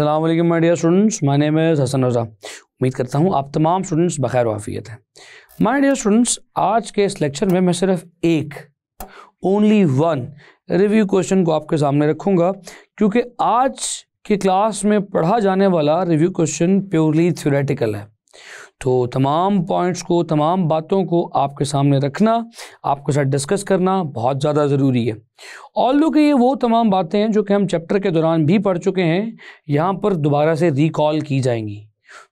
अल्लाम my dear students my name Hasan Raza उम्मीद करता हूँ आप तमाम स्टूडेंट्स बखैर वाफियत हैं माय डियर स्टूडेंट्स आज के इस लेक्चर में मैं सिर्फ एक ओनली वन रिव्यू क्वेश्चन को आपके सामने रखूँगा क्योंकि आज की क्लास में पढ़ा जाने वाला रिव्यू क्वेश्चन प्योरली थ्योरेटिकल है तो तमाम पॉइंट्स को तमाम बातों को आपके सामने रखना आपके साथ डिस्कस करना बहुत ज़्यादा ज़रूरी है ऑल लोग ये वो तमाम बातें हैं जो कि हम चैप्टर के दौरान भी पढ़ चुके हैं यहाँ पर दोबारा से रिकॉल की जाएंगी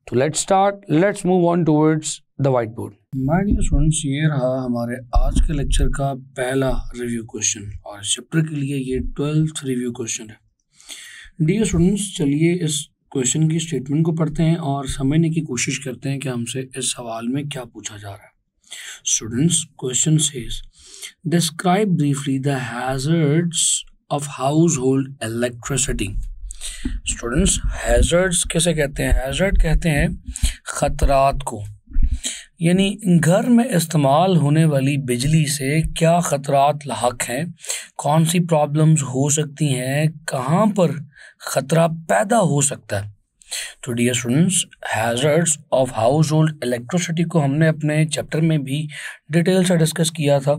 तो let's start let's move on towards the whiteboard my dear students ये रहा हमारे आज के लेक्चर का पहला रिव्यू क्वेश्चन और चैप्टर के लिए ये ट्वेल्थ रिव्यू क्वेश्चन है डियर स्टूडेंट्स चलिए इस क्वेश्चन की स्टेटमेंट को पढ़ते हैं और समझने की कोशिश करते हैं कि हमसे इस सवाल में क्या पूछा जा रहा है students question says describe briefly the of household electricity students hazards कैसे कहते हैं हैजर्ड कहते हैं ख़तरात को यानी घर में इस्तेमाल होने वाली बिजली से क्या ख़तरात लाक हैं कौन सी प्रॉब्लम्स हो सकती हैं कहाँ पर खतरा पैदा हो सकता है तो dear students hazards of household electricity को हमने अपने चैप्टर में भी डिटेल से डिस्कस किया था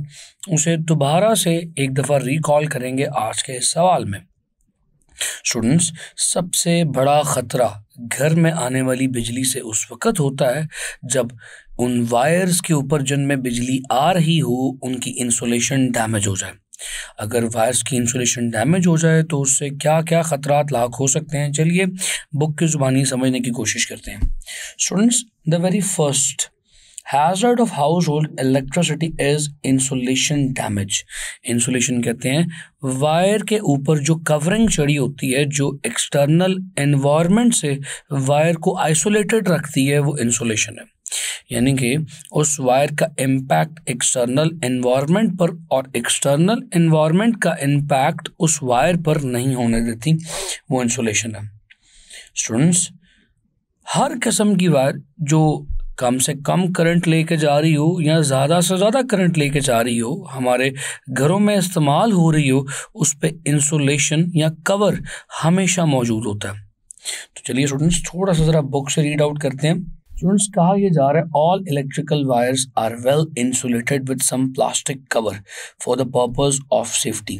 उसे दोबारा से एक दफ़ा रिकॉल करेंगे आज के इस सवाल में स्टूडेंट्स सबसे बड़ा ख़तरा घर में आने वाली बिजली से उस वक़्त होता है जब उन वायर्स के ऊपर जिनमें बिजली आ रही हो उनकी इंसुलेशन डैमेज हो जाए अगर वायर्स की इंसुलेशन डैमेज हो जाए तो उससे क्या क्या ख़तरा लाख हो सकते हैं चलिए बुक की ज़ुबानी समझने की कोशिश करते हैं students the very first hazard of household electricity is insulation damage insulation कहते हैं वायर के ऊपर जो कवरिंग चढ़ी होती है जो एक्सटर्नल एनवायरनमेंट से वायर को आइसोलेटेड रखती है वो इंसुलेशन है यानी कि उस वायर का इम्पैक्ट एक्सटर्नल एनवायरनमेंट पर और एक्सटर्नल एनवायरनमेंट का इम्पैक्ट उस वायर पर नहीं होने देती वो इंसुलेशन है स्टूडेंट्स हर किस्म की वायर जो कम से कम करंट लेके जा रही हो या ज़्यादा से ज़्यादा करंट लेके जा रही हो हमारे घरों में इस्तेमाल हो रही हो उस पर इंसुलेशन या कवर हमेशा मौजूद होता है तो चलिए स्टूडेंट्स थोड़ा सा ज़रा बुक से रीड आउट करते हैं स्टूडेंट्स कहा यह जा रहा है all electrical wires are well insulated with some plastic cover for the purpose of safety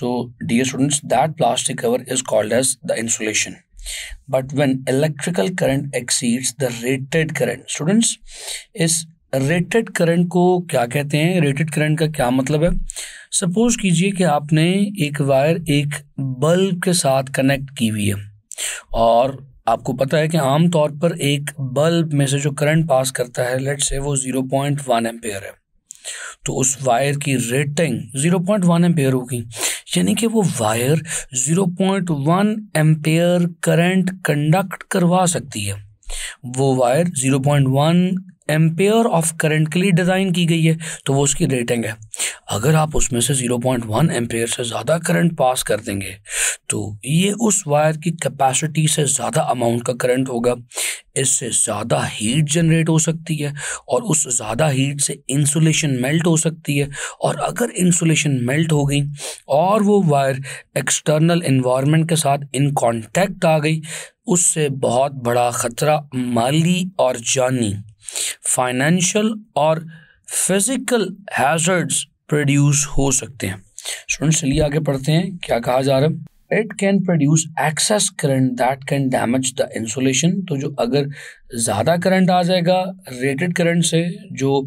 so dear students that plastic cover is called as the insulation but when electrical current exceeds the rated current students इस rated current को क्या कहते हैं rated current का क्या मतलब है suppose कीजिए कि आपने एक वायर एक बल्ब के साथ कनेक्ट की हुई है और आपको पता है कि आम तौर पर एक बल्ब में से जो करंट पास करता है लेट्स से वो ज़ीरो पॉइंट वन एम है तो उस वायर की rating zero point one M होगी यानी कि वो वायर 0.1 एम्पेयर करंट कंडक्ट करवा सकती है वो वायर 0.1 एम्पेयर ऑफ करंट के लिए डिज़ाइन की गई है तो वो उसकी रेटिंग है अगर आप उसमें से 0.1 पॉइंट एम्पेयर से ज़्यादा करंट पास कर देंगे तो ये उस वायर की कैपेसिटी से ज़्यादा अमाउंट का करंट होगा इससे ज़्यादा हीट जनरेट हो सकती है और उस ज़्यादा हीट से इंसुलेशन मेल्ट हो सकती है और अगर इंसुलेशन मेल्ट हो गई और वो वायर एक्सटर्नल इन्वामेंट के साथ इन कॉन्टैक्ट आ गई उससे बहुत बड़ा ख़तरा माली और जानी फाइनेंशियल और फिजिकल हैजर्ड्स प्रोड्यूस हो सकते हैं स्टूडेंट्स चलिए आगे पढ़ते हैं क्या कहा जा रहा है it can produce excess current that can damage the insulation तो जो अगर ज़्यादा करंट आ जाएगा रेटेड करंट से जो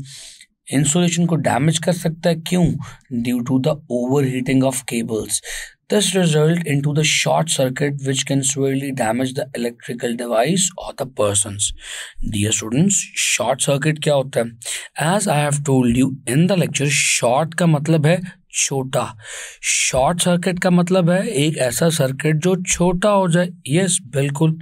इंसुलेशन को डैमेज कर सकता है क्यों due to the overheating of cables This result into the short circuit which can severely damage the electrical device or the persons. Dear students, short circuit क्या होता है As I have told you in the lecture, short का मतलब है छोटा Short circuit का मतलब है एक ऐसा circuit जो छोटा हो जाए yes, बिल्कुल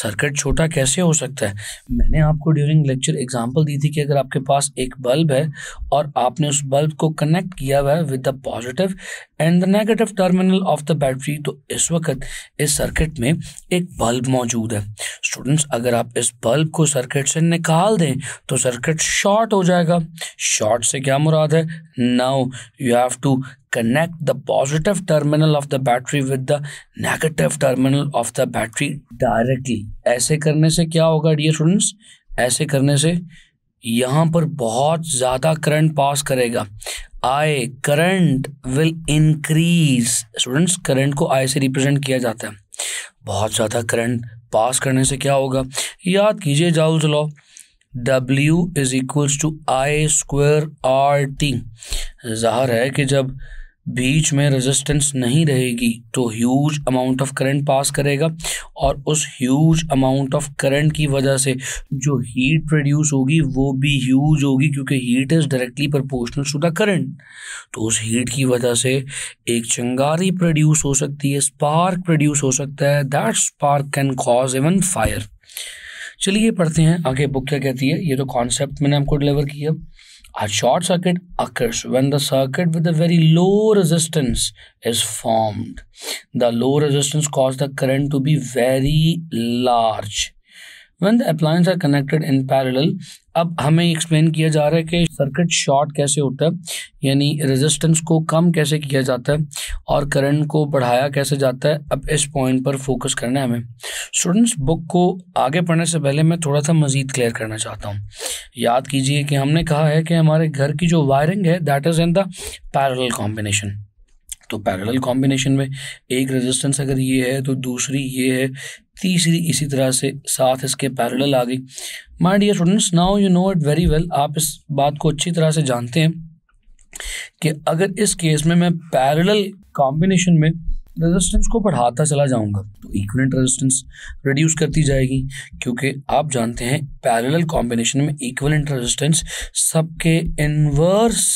सर्किट छोटा कैसे हो सकता है मैंने आपको ड्यूरिंग लेक्चर एग्जांपल दी थी कि अगर आपके पास एक बल्ब है और आपने उस बल्ब को कनेक्ट किया हुआ है with the positive and the negative terminal of the battery तो इस वक्त इस सर्किट में एक बल्ब मौजूद है स्टूडेंट्स अगर आप इस बल्ब को सर्किट से निकाल दें तो सर्किट शॉर्ट हो जाएगा शॉर्ट से क्या मुराद है now you have to connect the positive terminal of the battery with the negative terminal of the battery directly. ऐसे करने से क्या होगा डियर स्टूडेंट्स ऐसे करने से यहाँ पर बहुत ज़्यादा करंट पास करेगा I current will increase students current को आए से रिप्रेजेंट किया जाता है बहुत ज़्यादा करंट पास करने से क्या होगा याद कीजिए joules law W is equals to I square R T जाहिर है कि जब बीच में रेजिस्टेंस नहीं रहेगी तो huge amount of current pass करेगा और उस ह्यूज अमाउंट ऑफ करंट की वजह से जो हीट प्रोड्यूस होगी वो भी ह्यूज होगी क्योंकि heat is directly proportional to the current तो उस हीट की वजह से एक चिंगारी प्रोड्यूस हो सकती है स्पार्क प्रोड्यूस हो सकता है that spark can cause even fire चलिए पढ़ते हैं आगे बुक क्या कहती है ये तो कॉन्सेप्ट मैंने आपको डिलीवर किया A short circuit occurs when the circuit with a very low resistance is formed. The low resistance causes the current to be very large. When the appliances are connected in parallel, अब हमें explain किया जा रहा है कि circuit short कैसे होता है यानी resistance को कम कैसे किया जाता है और करंट को बढ़ाया कैसे जाता है अब इस पॉइंट पर फोकस करना है हमें स्टूडेंट्स बुक को आगे पढ़ने से पहले मैं थोड़ा सा मज़ीद क्लियर करना चाहता हूँ याद कीजिए कि हमने कहा है कि हमारे घर की जो वायरिंग है that is in the parallel combination तो पैरेलल कॉम्बिनेशन में एक रेजिस्टेंस अगर ये है तो दूसरी ये है तीसरी इसी तरह से साथ इसके पैरेलल आ गई my dear students now you know it very well आप इस बात को अच्छी तरह से जानते हैं कि अगर इस केस में मैं पैरेलल कॉम्बिनेशन में रेजिस्टेंस को बढ़ाता चला जाऊंगा तो इक्विलेंट रेजिस्टेंस रिड्यूस करती जाएगी क्योंकि आप जानते हैं पैरेलल कॉम्बिनेशन में इक्विलेंट रेजिस्टेंस सबके इनवर्स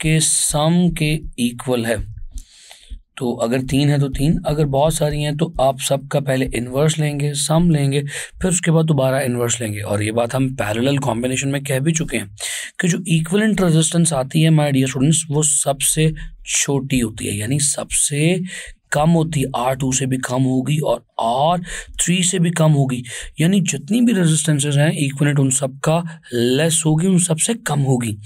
के सम के इक्वल है तो अगर तीन है तो तीन अगर बहुत सारी हैं तो आप सबका पहले इन्वर्स लेंगे सम लेंगे फिर उसके बाद दोबारा इन्वर्स लेंगे और ये बात हम पैरेलल कॉम्बिनेशन में कह भी चुके हैं कि जो इक्वलेंट रेजिस्टेंस आती है माय डियर स्टूडेंट्स वो सबसे छोटी होती है यानी सबसे कम होती आर टू से भी कम होगी और आर थ्री से भी कम होगी यानी जितनी भी रेजिस्टेंसेज हैं इक्विनेट उन सब का लेस होगी उन सबसे कम होगी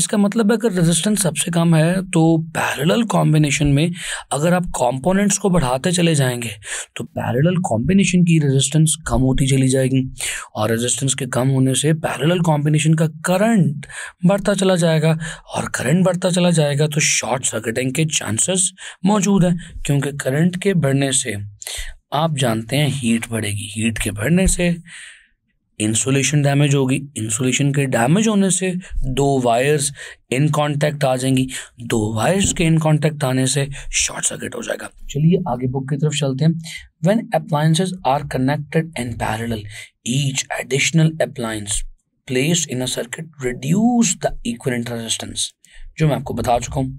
इसका मतलब है अगर रेजिस्टेंस सबसे कम है तो पैरेलल कॉम्बिनेशन में अगर आप कंपोनेंट्स को बढ़ाते चले जाएंगे तो पैरेलल कॉम्बिनेशन की रेजिस्टेंस कम होती चली जाएगी और रेजिस्टेंस के कम होने से पैरेलल कॉम्बिनेशन का करंट बढ़ता चला जाएगा और करंट बढ़ता चला जाएगा तो शॉर्ट सर्किटिंग के चांसेस मौजूद हैं क्योंकि करंट करंट के बढ़ने से आप जानते हैं हीट बढ़ेगी हीट के बढ़ने से इंसुलेशन डैमेज होगी इंसुलेशन के डैमेज होने से दो वायर्स इन कांटेक्ट आ जाएंगी दो वायर्स के इन कांटेक्ट आने से शॉर्ट सर्किट हो जाएगा चलिए आगे बुक की तरफ चलते हैं when appliances are connected and parallel each additional appliance place in a circuit reduce the equivalent resistance जो मैं आपको बता चुका हूँ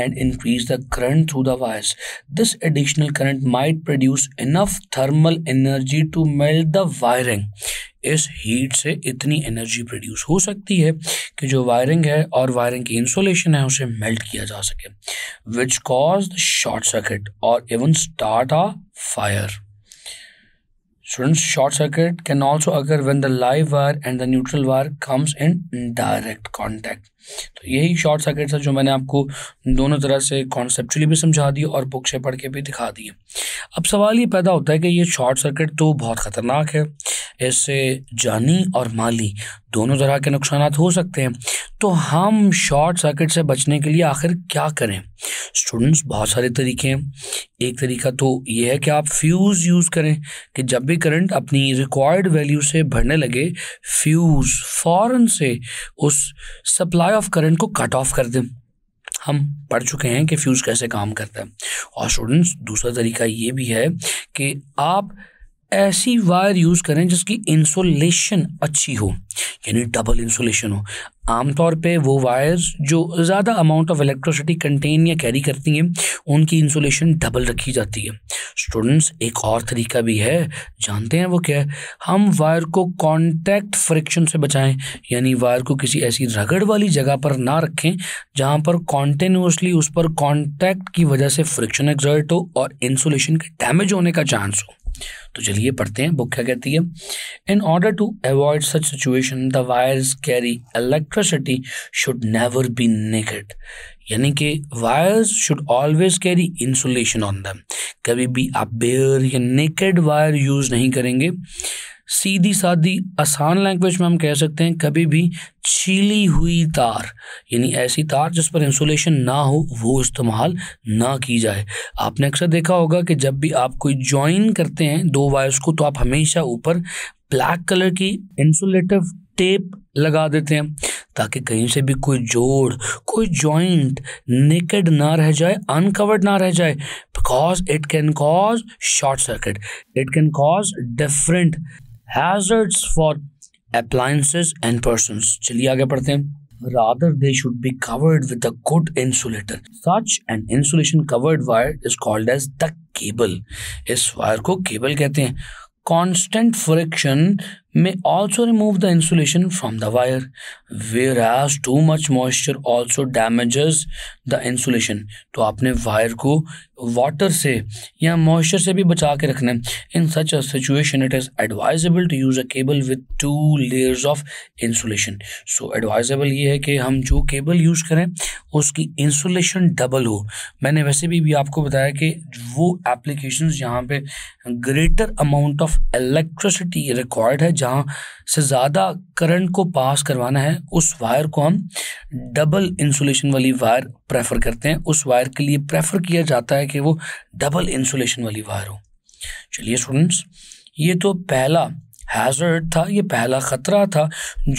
and increase the current through the wires this additional current might produce enough thermal energy to melt the wiring इस heat से इतनी energy produce हो सकती है कि जो वायरिंग है और वायरिंग की इंसोलेशन है उसे मेल्ट किया जा सके which cause the short circuit और even start a fire students short circuit can also अगर when the live wire and the neutral wire comes in direct contact तो यही शॉर्ट सर्किट था जो मैंने आपको दोनों तरह से कॉन्सेप्चुअली भी समझा दिया और बुक से पढ़ के भी दिखा दिए अब सवाल ये पैदा होता है कि ये शॉर्ट सर्किट तो बहुत ख़तरनाक है इससे जानी और माली दोनों तरह के नुकसान हो सकते हैं तो हम शॉर्ट सर्किट से बचने के लिए आखिर क्या करें स्टूडेंट्स बहुत सारे तरीके हैं एक तरीका तो ये है कि आप फ्यूज़ यूज़ करें कि जब भी करंट अपनी रिक्वायर्ड वैल्यू से भरने लगे फ्यूज़ फ़ौर से उस सप्लाई ऑफ करंट को कट ऑफ कर दें हम पढ़ चुके हैं कि फ्यूज़ कैसे काम करता है और स्टूडेंट्स दूसरा तरीका ये भी है कि आप ऐसी वायर यूज़ करें जिसकी इंसुलेशन अच्छी हो यानी डबल इंसुलेशन हो आमतौर पे वो वायर्स जो ज़्यादा अमाउंट ऑफ इलेक्ट्रिसिटी कंटेन या कैरी करती हैं उनकी इंसुलेशन डबल रखी जाती है स्टूडेंट्स एक और तरीका भी है जानते हैं वो क्या है हम वायर को कांटेक्ट फ्रिक्शन से बचाएं यानी वायर को किसी ऐसी रगड़ वाली जगह पर ना रखें जहाँ पर कॉन्टीन्यूसली उस पर कॉन्टैक्ट की वजह से फ्रिक्शन एग्जर्ट हो और इंसुलेशन के डैमेज होने का चांस हो तो चलिए पढ़ते हैं बुक क्या कहती है in order to avoid such situation the wires carry electricity should never be naked यानी कि wires should always carry insulation on them कभी भी आप बेयर या नेकेड वायर यूज़ नहीं करेंगे सीधी सादी आसान लैंग्वेज में हम कह सकते हैं कभी भी छीली हुई तार यानी ऐसी तार जिस पर इंसुलेशन ना हो वो इस्तेमाल ना की जाए आपने अक्सर देखा होगा कि जब भी आप कोई ज्वाइन करते हैं दो वायर्स को तो आप हमेशा ऊपर ब्लैक कलर की इंसुलेटिव टेप लगा देते हैं ताकि कहीं से भी कोई जोड़ कोई जॉइंट नेकेड ना रह जाए अनकवर्ड ना रह जाए because it can cause short circuit it can cause different hazards for appliances and person चलिए आगे पढ़ते हैं rather they should be covered with a good insulator such an insulation covered wire is called as the cable इस wire को cable कहते हैं Constant friction may also remove the insulation from the wire whereas too much moisture also damages the insulation तो आपने wire को water से या moisture से भी बचा के रखना है in such a situation it is advisable to use a cable with two layers of insulation so advisable ये है कि हम जो केबल यूज़ करें उसकी इंसुलेशन डबल हो मैंने वैसे भी, भी आपको बताया कि वो एप्लीकेशन यहाँ पे greater amount of electricity required है जहाँ से ज़्यादा करंट को पास करवाना है उस वायर को हम डबल इंसुलेशन वाली वायर प्रेफर करते हैं उस वायर के लिए प्रेफर किया जाता है कि वो डबल इंसुलेशन वाली वायर हो चलिए स्टूडेंट्स ये तो पहला हैजर्ड था ये पहला ख़तरा था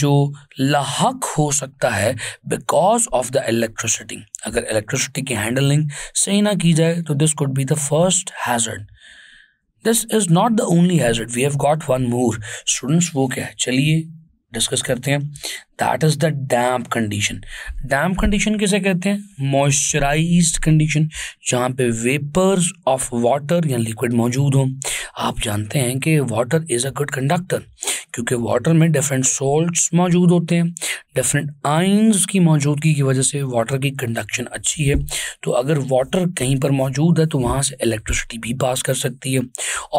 जो लाक हो सकता है बिकॉज ऑफ द इलेक्ट्रिसिटी अगर इलेक्ट्रिसिटी की हैंडलिंग सही ना की जाए तो this could be the first hazard this is not the only hazard we have got one more students वो क्या है चलिए डिस्कस करते हैं that is the damp condition damp condition किसे कहते हैं मॉइस्चराइज कंडीशन जहाँ पे वेपर्स ऑफ वाटर या लिक्विड मौजूद हो आप जानते हैं कि water is a good conductor क्योंकि वाटर में डिफरेंट सॉल्ट्स मौजूद होते हैं डिफरेंट आइंस की मौजूदगी की वजह से वाटर की कंडक्शन अच्छी है तो अगर वाटर कहीं पर मौजूद है तो वहाँ से इलेक्ट्रिसिटी भी पास कर सकती है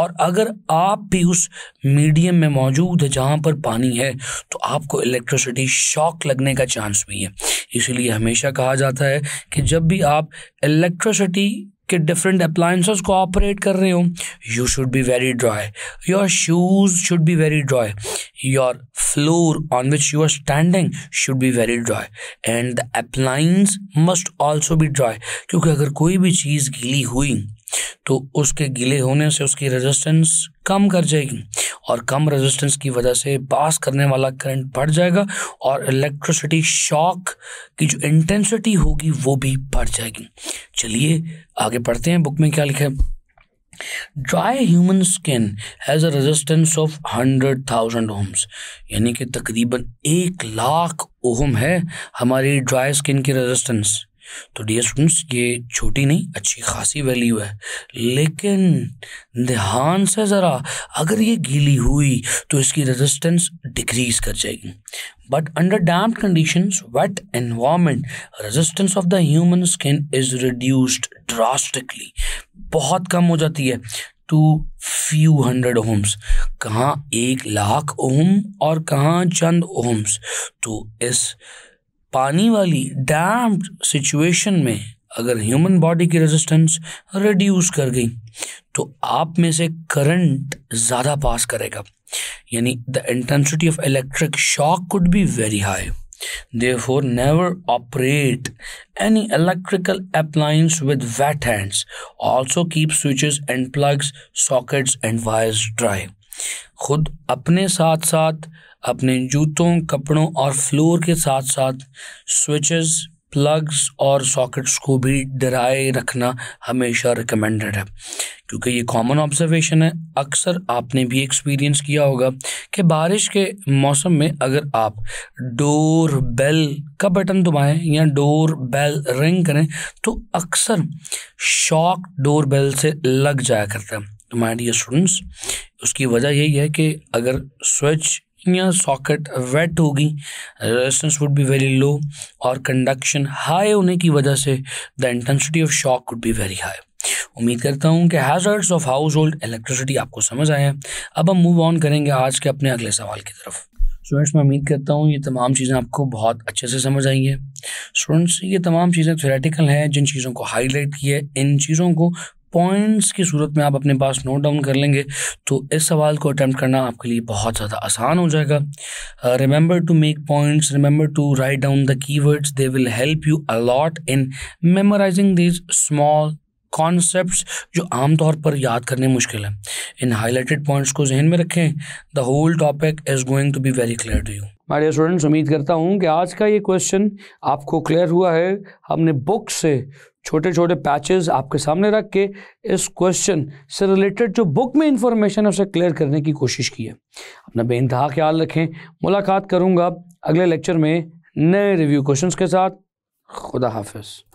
और अगर आप भी उस मीडियम में मौजूद है जहाँ पर पानी है तो आपको इलेक्ट्रिसिटी शॉक लगने का चांस भी है इसीलिए हमेशा कहा जाता है कि जब भी आप इलेक्ट्रिसिटी के डिफरेंट अप्लाइंसेस को ऑपरेट कर रहे हो you should be very dry your shoes should be very dry your floor on which you are standing should be very dry and the appliance must also be dry क्योंकि अगर कोई भी चीज़ गीली हुई तो उसके गीले होने से उसकी रेजिस्टेंस कम कर जाएगी और कम रेजिस्टेंस की वजह से पास करने वाला करंट बढ़ जाएगा और इलेक्ट्रिसिटी शॉक की जो इंटेंसिटी होगी वो भी बढ़ जाएगी चलिए आगे पढ़ते हैं बुक में क्या लिखा है dry human skin has a resistance of hundred thousand ohms यानी कि तकरीबन एक लाख ओहम है हमारी ड्राई स्किन की रेजिस्टेंस तो डियर स्टूडेंट्स ये छोटी नहीं अच्छी खासी वैल्यू है लेकिन ध्यान से ज़रा अगर ये गीली हुई तो इसकी रेजिस्टेंस डिक्रीज कर जाएगी but under damp condition wet environment resistance of the human skin is reduced drastically बहुत कम हो जाती है टू फ्यू हंड्रेड ओम्स कहाँ एक लाख ओम और कहाँ चंद ओम्स तो इस पानी वाली डैम सिचुएशन में अगर ह्यूमन बॉडी की रेजिस्टेंस रिड्यूस कर गई तो आप में से करंट ज़्यादा पास करेगा यानी the intensity of electric shock could be very high therefore never operate any electrical appliance with wet hands also keep switches and plugs sockets and wires dry खुद अपने साथ साथ अपने जूतों कपड़ों और फ्लोर के साथ साथ स्विचेस प्लग्स और सॉकेट्स को भी डराए रखना हमेशा रिकमेंडेड है क्योंकि ये कॉमन ऑब्जर्वेशन है अक्सर आपने भी एक्सपीरियंस किया होगा कि बारिश के मौसम में अगर आप डोर बेल का बटन दबाएं या डोर बेल रिंग करें तो अक्सर शॉक डोर बेल से लग जाया करता है तो माय स्टूडेंट्स उसकी वजह यही है कि अगर स्विच या सॉकेट वेट होगी resistance would be very low और कंडक्शन हाई होने की वजह से the intensity of shock would be very high उम्मीद करता हूँ कि hazards of household electricity आपको समझ आए हैं अब हम मूव ऑन करेंगे आज के अपने अगले सवाल की तरफ स्टूडेंट्स मैं उम्मीद करता हूँ ये तमाम चीज़ें आपको बहुत अच्छे से समझ आई हैं स्टूडेंट्स ये तमाम चीज़ें थेरेटिकल हैं जिन चीज़ों को हाईलाइट किया है इन चीज़ों को पॉइंट्स की सूरत में आप अपने पास नोट डाउन कर लेंगे तो इस सवाल को अटैम्प्ट करना आपके लिए बहुत ज़्यादा आसान हो जाएगा remember to make points remember to write down the keywords they will help you a lot in memorising these small concepts जो आमतौर पर याद करने मुश्किल है इन हाईलाइटेड पॉइंट्स को जहन में रखें the whole topic is going to be very clear to you मैं स्टूडेंट्स उम्मीद करता हूँ कि आज का ये क्वेश्चन आपको क्लियर हुआ है हमने बुक से छोटे छोटे पैचेस आपके सामने रख के इस क्वेश्चन से रिलेटेड जो बुक में इंफॉर्मेशन है उसे क्लियर करने की कोशिश की है अपना बेानतहा ख्याल रखें मुलाकात करूँगा अगले लेक्चर में नए रिव्यू क्वेश्चंस के साथ खुदा हाफिज़